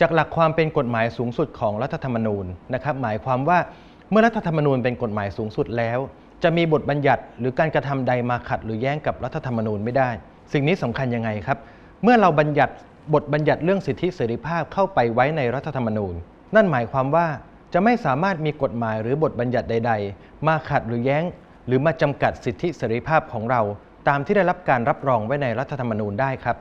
จากหลักความเป็นกฎหมายสูงสุดของรัฐธรรมนูญนะครับหมายความว่าเมื่อรัฐธรรมนูญเป็นกฎหมายสูงสุดแล้ว จะมีบทบัญญัติหรือการกระทำใดมาขัดหรือแย้งกับรัฐธรรมนูญไม่ได้ สิ่งนี้สำคัญยังไงครับ เมื่อเราบัญญัติบทบัญญัติเรื่องสิทธิเสรีภาพเข้าไปไว้ในรัฐธรรมนูญ นั่นหมายความว่าจะไม่สามารถมีกฎหมายหรือบทบัญญัติใด ๆ มาขัดหรือแย้ง หรือมาจำกัดสิทธิเสรีภาพของเรา ตามที่ได้รับการรับรองไว้ในรัฐธรรมนูญได้ครับ